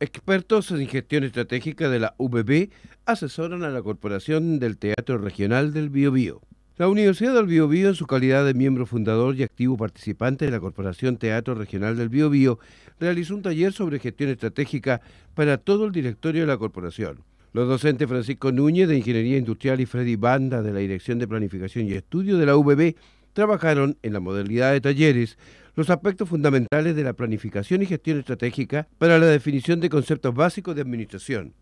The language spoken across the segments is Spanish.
Expertos en gestión estratégica de la UBB asesoran a la Corporación del Teatro Regional del Biobío. La Universidad del Biobío, en su calidad de miembro fundador y activo participante de la Corporación Teatro Regional del Biobío, realizó un taller sobre gestión estratégica para todo el directorio de la corporación. Los docentes Francisco Núñez de Ingeniería Industrial y Freddy Banda de la Dirección de Planificación y Estudio de la UBB trabajaron en la modalidad de talleres los aspectos fundamentales de la planificación y gestión estratégica para la definición de conceptos básicos de administración.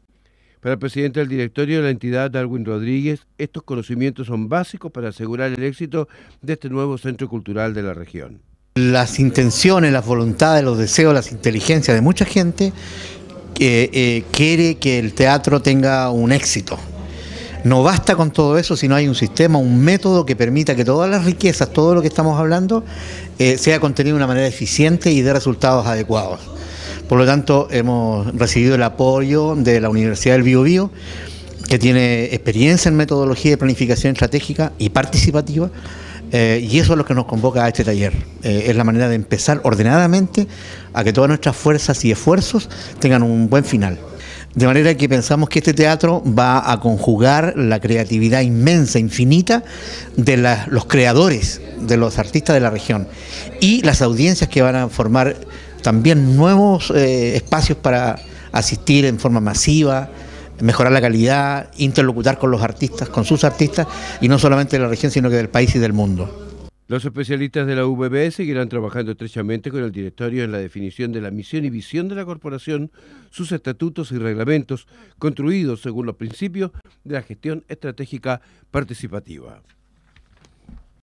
Para el presidente del directorio de la entidad, Darwin Rodríguez, estos conocimientos son básicos para asegurar el éxito de este nuevo centro cultural de la región. Las intenciones, las voluntades, los deseos, las inteligencias de mucha gente que eh, eh, quiere que el teatro tenga un éxito. No basta con todo eso si no hay un sistema, un método que permita que todas las riquezas, todo lo que estamos hablando, eh, sea contenido de una manera eficiente y dé resultados adecuados. Por lo tanto, hemos recibido el apoyo de la Universidad del Biobío, que tiene experiencia en metodología de planificación estratégica y participativa, eh, y eso es lo que nos convoca a este taller. Eh, es la manera de empezar ordenadamente a que todas nuestras fuerzas y esfuerzos tengan un buen final. De manera que pensamos que este teatro va a conjugar la creatividad inmensa, infinita, de los creadores, de los artistas de la región y las audiencias que van a formar también nuevos eh, espacios para asistir en forma masiva, mejorar la calidad, interlocutar con los artistas, con sus artistas, y no solamente de la región, sino que del país y del mundo. Los especialistas de la VBS seguirán trabajando estrechamente con el directorio en la definición de la misión y visión de la corporación, sus estatutos y reglamentos, construidos según los principios de la gestión estratégica participativa.